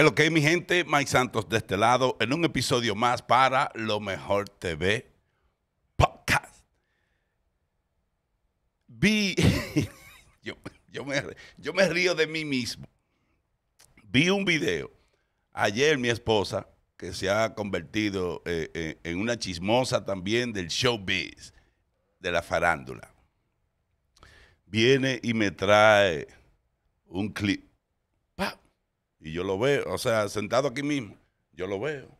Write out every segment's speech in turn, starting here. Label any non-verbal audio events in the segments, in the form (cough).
Es lo que hay, mi gente, Mike Santos de este lado, en un episodio más para Lo Mejor TV Podcast. Vi, (laughs) yo, me, río de mí mismo. Vi un video. Ayer mi esposa, que se ha convertido eh, eh, en una chismosa también del showbiz, de la farándula, viene y me trae un clip y yo lo veo, o sea, sentado aquí mismo, yo lo veo.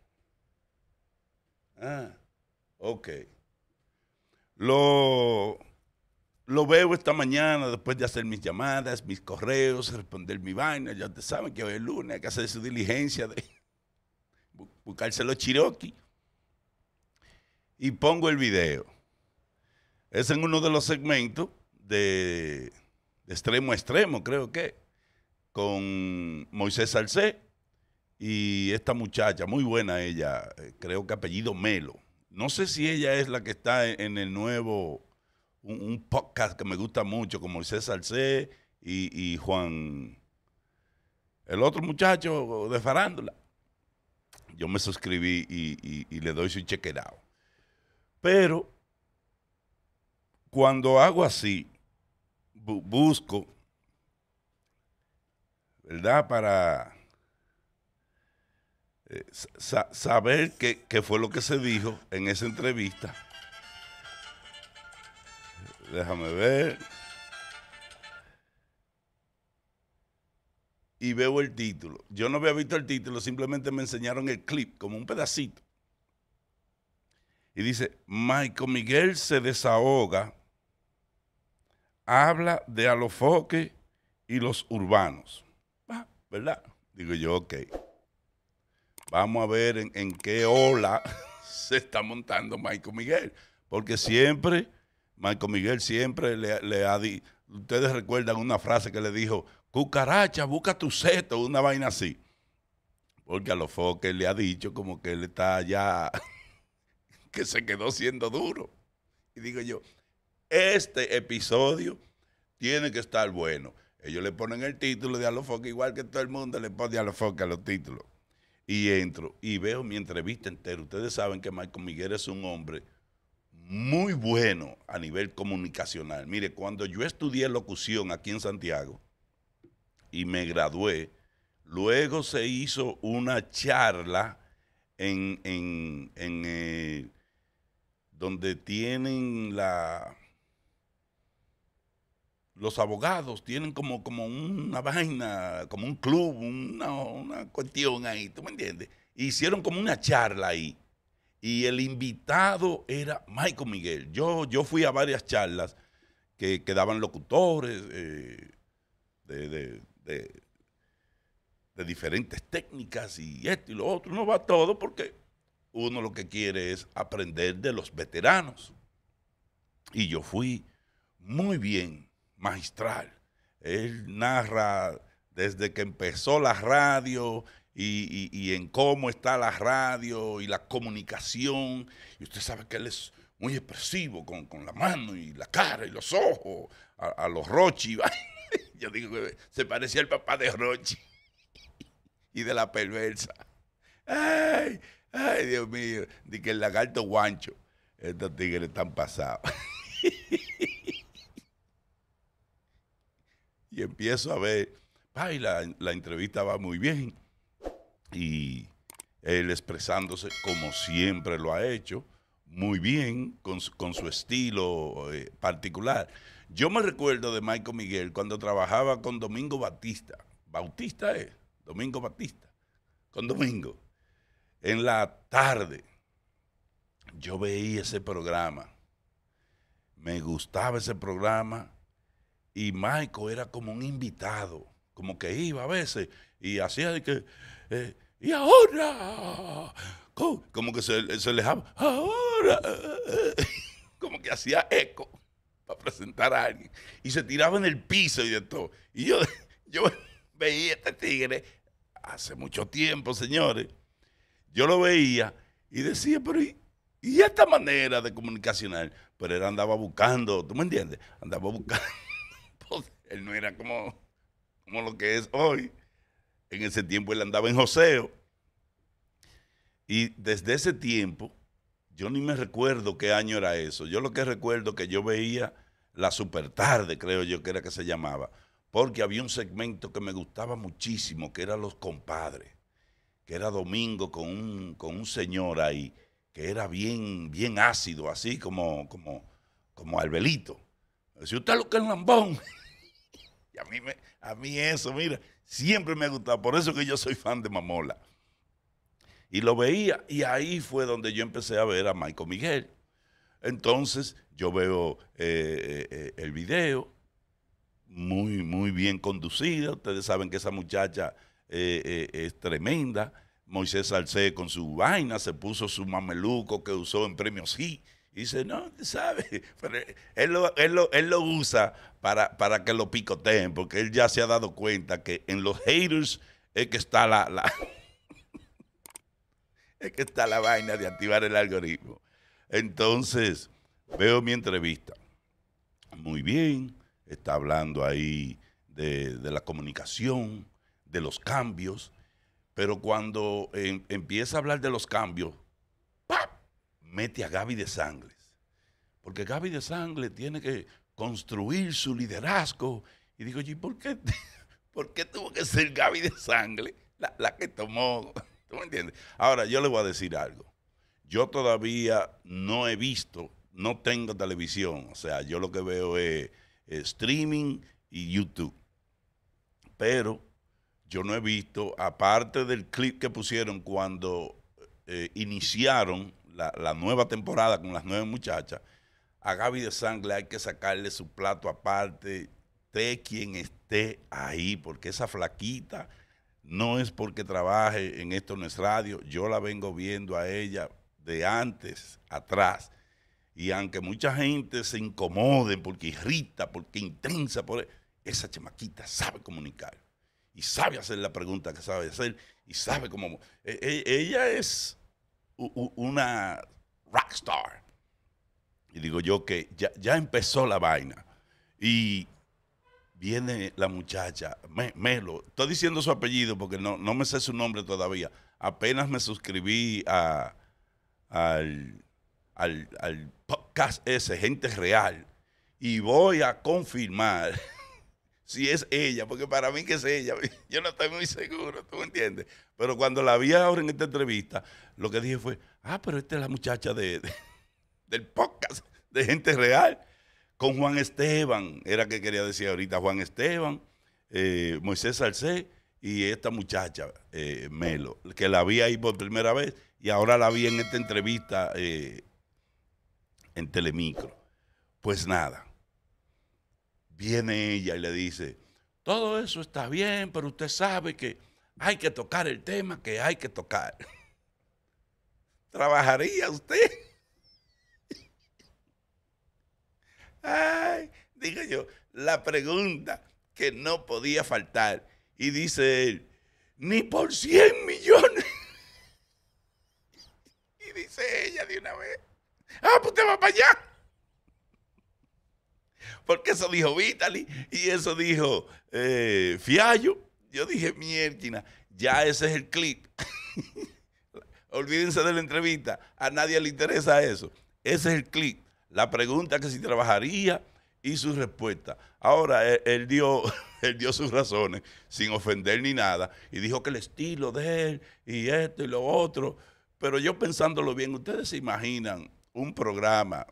Ah, ok. Lo, lo veo esta mañana después de hacer mis llamadas, mis correos, responder mi vaina. Ya te saben que hoy es lunes, hay que hacer su diligencia de (laughs) buscarse los Cherokee. Y pongo el video. Es en uno de los segmentos de, de extremo a extremo, creo que con Moisés Salcé y esta muchacha, muy buena ella, eh, creo que apellido Melo. No sé si ella es la que está en el nuevo, un, podcast que me gusta mucho con Moisés Salcé y, Juan, el otro muchacho de farándula. Yo me suscribí y, le doy su chequeado. Pero cuando hago así, busco ¿verdad? Para eh, saber qué, fue lo que se dijo en esa entrevista. Déjame ver. y veo el título. Yo no había visto el título, simplemente me enseñaron el clip, como un pedacito. Y dice, Michael Miguel se desahoga, habla de Alofoque y los urbanos. ¿verdad? Digo yo, ok. Vamos a ver en, qué ola (laughs) se está montando Michael Miguel. Porque siempre, Michael Miguel siempre le, ha dicho, ustedes recuerdan una frase que le dijo, cucaracha, busca tu seto, una vaina así. Porque a los foques le ha dicho como que él está ya, (laughs) que se quedó siendo duro. Y digo yo, este episodio tiene que estar bueno. Ellos le ponen el título de Alofoque, igual que todo el mundo le pone Alofoque a los títulos. Y entro y veo mi entrevista entera. Ustedes saben que Michael Miguel es un hombre muy bueno a nivel comunicacional. Mire, cuando yo estudié locución aquí en Santiago y me gradué, luego se hizo una charla en, eh, donde tienen la los abogados tienen como, como una vaina, como un club, una, cuestión ahí, ¿tú me entiendes? Hicieron como una charla ahí. Y el invitado era Michael Miguel. Yo, yo fui a varias charlas que, que daban locutores eh, de, de diferentes técnicas y esto y lo otro. Uno va todo porque uno lo que quiere es aprender de los veteranos. Y yo fui muy bien magistral. Él narra desde que empezó la radio y, en cómo está la radio y la comunicación. Y usted sabe que él es muy expresivo con, la mano y la cara y los ojos, a, los Rochi. (laughs) Yo digo que se parecía al papá de Rochi (laughs) y de la perversa. Ay, ay, Dios mío, Dice que el lagarto guancho. Estos tigres están pasados. (laughs) y empiezo a ver, ay, la, la entrevista va muy bien. Y él expresándose como siempre lo ha hecho, muy bien, con su, estilo eh, particular. Yo me recuerdo de Michael Miguel cuando trabajaba con Domingo Batista. Bautista es, Domingo Batista, con Domingo. En la tarde, yo veía ese programa. Me gustaba ese programa y Michael era como un invitado, como que iba a veces y hacía de que, eh, y ahora, como que se, se alejaba, ahora, (laughs) como que hacía eco para presentar a alguien. Y se tiraba en el piso y de todo. Y yo, (laughs) yo veía este tigre hace mucho tiempo, señores. Yo lo veía y decía, pero ¿y, esta manera de comunicacional? Pero él andaba buscando, ¿tú me entiendes? Andaba buscando. Él no era como, como lo que es hoy. En ese tiempo él andaba en joseo. Y desde ese tiempo, yo ni me recuerdo qué año era eso. Yo lo que recuerdo que yo veía la super tarde, creo yo que era que se llamaba, porque había un segmento que me gustaba muchísimo, que era Los Compadres, que era domingo con un, señor ahí, que era bien, bien ácido, así como, como, como Albelito. Decía, usted lo que es lambón. Y a mí, me, a mí eso, mira, siempre me ha gustado. Por eso que yo soy fan de Mamola. Y lo veía. Y ahí fue donde yo empecé a ver a Michael Miguel. Entonces yo veo eh, eh, eh, el video, muy, muy bien conducida. Ustedes saben que esa muchacha es tremenda. Moisés Salcé con su vaina, se puso su mameluco que usó en premios Sí y dice, no, sabe, (laughs) Pero él, lo, él, él lo usa para, que lo picoteen, porque él ya se ha dado cuenta que en los haters es que está la, (laughs) es que está la vaina de activar el algoritmo. Entonces, veo mi entrevista. Muy bien, está hablando ahí de, la comunicación, de los cambios, pero cuando em, empieza a hablar de los cambios, mete a Gaby de Sangles. Porque Gaby de Sangles tiene que construir su liderazgo. Y digo, ¿y por qué, (laughs) por qué tuvo que ser Gaby de Sangles la, que tomó? (laughs) ¿Tú me entiendes? Ahora, yo le voy a decir algo. Yo todavía no he visto, no tengo televisión. O sea, yo lo que veo es, streaming y YouTube. Pero yo no he visto, aparte del clip que pusieron cuando eh, iniciaron la, nueva temporada con las nueve muchachas, a Gaby de Sangre hay que sacarle su plato aparte, de quien esté ahí, porque esa flaquita no es porque trabaje en esto en radio, yo la vengo viendo a ella de antes, atrás, y aunque mucha gente se incomode porque irrita, porque intensa, por e, esa chamaquita sabe comunicar y sabe hacer la pregunta que sabe hacer y sabe cómo... E, e, ella es una rockstar. Y digo yo que ya, empezó la vaina. Y viene la muchacha, Melo, estoy diciendo su apellido porque no, no me sé su nombre todavía. Apenas me suscribí a, al, al, al podcast ese, Gente Real. Y voy a confirmar si es ella, porque para mí que es ella, (laughs) yo no estoy muy seguro, ¿tú me entiendes? Pero cuando la vi ahora en esta entrevista, lo que dije fue, ah, pero esta es la muchacha de, (laughs) del podcast de Gente Real, con Juan Esteban, era que quería decir ahorita, Juan Esteban, eh, Moisés Salcé y esta muchacha, eh, Melo, que la vi ahí por primera vez y ahora la vi en esta entrevista eh, en Telemicro. Pues nada, viene ella y le dice, todo eso está bien, pero usted sabe que hay que tocar el tema que hay que tocar. (laughs) ¿Trabajaría usted? (laughs) Ay, digo yo, la pregunta que no podía faltar. Y dice él, ni por 100 millones. (laughs) y dice ella de una vez, ah, pues usted va para allá. Porque eso dijo Vitali y eso dijo eh, Fiallo. Yo dije, mierda, ya ese es el clip. (laughs) Olvídense de la entrevista. A nadie le interesa eso. Ese es el clip. La pregunta que si trabajaría y su respuesta. Ahora, eh, él, dio, (laughs) dio sus razones sin ofender ni nada y dijo que el estilo de él y esto y lo otro. Pero yo pensándolo bien, ustedes se imaginan un programa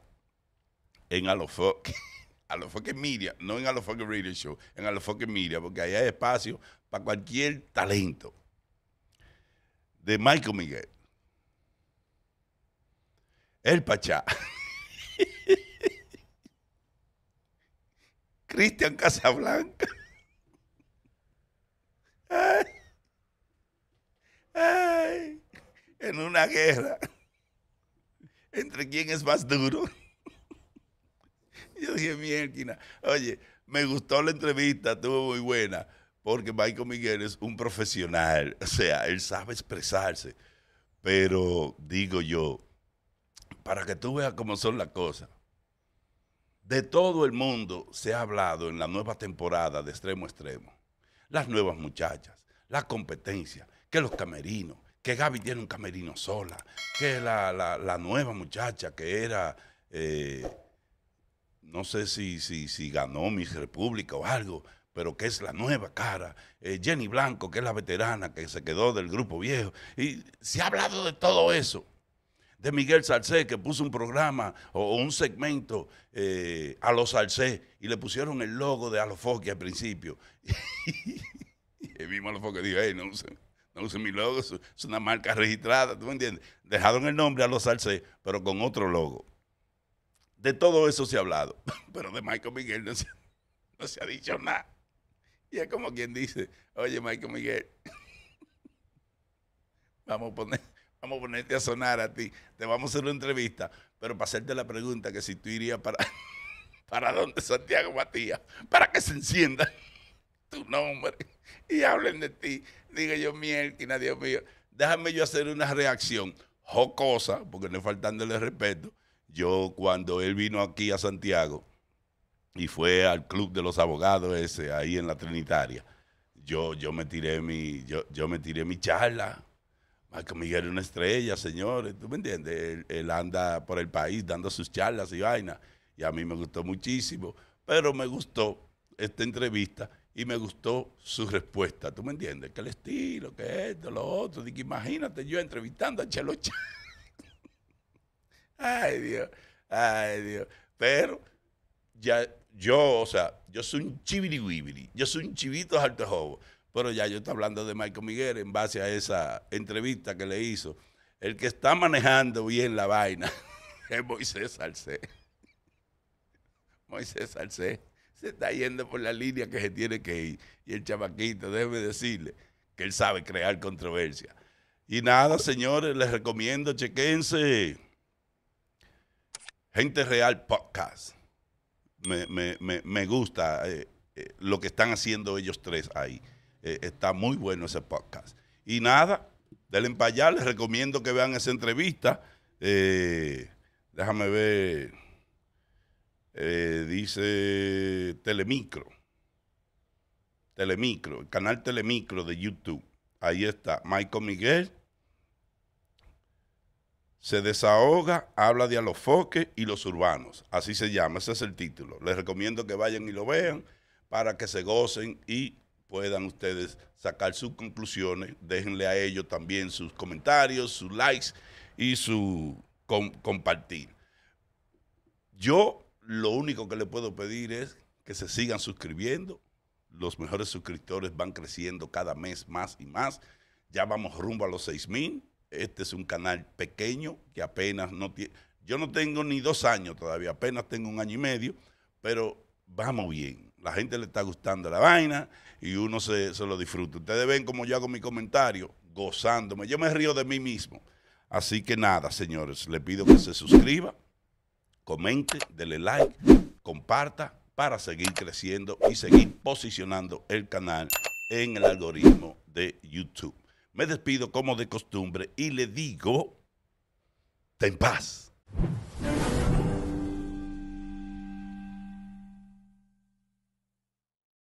en Alofoque (laughs) a los fucking media, no en a los fucking radio show, en a los fucking media, porque allá hay espacio para cualquier talento. De Michael Miguel. El Pachá. (laughs) Cristian Casablanca. en una guerra. ¿Entre quién es más duro? Oye, me gustó la entrevista, estuvo muy buena, porque Michael Miguel es un profesional, o sea, él sabe expresarse. Pero digo yo, para que tú veas cómo son las cosas, de todo el mundo se ha hablado en la nueva temporada de extremo a extremo. Las nuevas muchachas, la competencia, que los camerinos, que Gaby tiene un camerino sola, que la, nueva muchacha que era... Eh, no sé si, si, si ganó mi República o algo, pero que es la nueva cara, eh, Jenny Blanco, que es la veterana que se quedó del grupo viejo, y se ha hablado de todo eso, de Miguel Salcé, que puso un programa o, un segmento eh, a los Salcé y le pusieron el logo de Alofoque al principio. y (laughs) el mismo Alofoque dijo, no usen, no mi logo, es una marca registrada, ¿tú me entiendes? Dejaron el nombre a los Salcé, pero con otro logo. De todo eso se ha hablado, (laughs) pero de Michael Miguel no se, ha dicho nada. Y es como quien dice, oye Michael Miguel, (laughs) vamos a, poner, vamos a ponerte a sonar a ti, te vamos a hacer una entrevista, pero para hacerte la pregunta que si tú irías para, (laughs) para dónde Santiago Matías, para que se encienda tu nombre y hablen de ti. diga yo, nadie Dios mío, déjame yo hacer una reacción jocosa, porque no es faltándole respeto, yo cuando él vino aquí a Santiago y fue al Club de los Abogados ese, ahí en la Trinitaria, yo, yo, me, tiré mi, yo, yo me tiré mi charla. Marco Miguel es una estrella, señores, ¿tú me entiendes? Él, anda por el país dando sus charlas y vaina. Y a mí me gustó muchísimo, pero me gustó esta entrevista y me gustó su respuesta, ¿tú me entiendes? Que el estilo, que esto, lo otro. que imagínate yo entrevistando a Chelo Chávez. Ay, Dios. Ay, Dios. Pero ya yo, o sea, yo soy un chibiriwibiri. Yo soy un chivito alto Pero ya yo estoy hablando de Michael Miguel en base a esa entrevista que le hizo. El que está manejando bien la vaina (laughs) es Moisés Salcé. Moisés Salcé se está yendo por la línea que se tiene que ir. Y el chavaquito, déjeme decirle que él sabe crear controversia. Y nada, señores, les recomiendo, chequense. Gente Real Podcast. Me, gusta eh, eh, lo que están haciendo ellos tres ahí. Eh, está muy bueno ese podcast. Y nada, del para Les recomiendo que vean esa entrevista. déjame ver. dice Telemicro. Telemicro, el canal Telemicro de YouTube. Ahí está, Michael Miguel se desahoga, habla de Alofoque y los urbanos. Así se llama, ese es el título. Les recomiendo que vayan y lo vean para que se gocen y puedan ustedes sacar sus conclusiones. Déjenle a ellos también sus comentarios, sus likes y su compartir. Yo lo único que le puedo pedir es que se sigan suscribiendo. Los mejores suscriptores van creciendo cada mes más y más. Ya vamos rumbo a los 6 mil. Este es un canal pequeño que apenas no tiene... Yo no tengo ni dos años todavía, apenas tengo un año y medio, pero vamos bien. La gente le está gustando la vaina y uno se, se lo disfruta. Ustedes ven cómo yo hago mi comentario, gozándome. Yo me río de mí mismo. Así que nada, señores, le pido que se suscriba, comente, denle like, comparta para seguir creciendo y seguir posicionando el canal en el algoritmo de YouTube. Me despido como de costumbre y le digo, ten paz.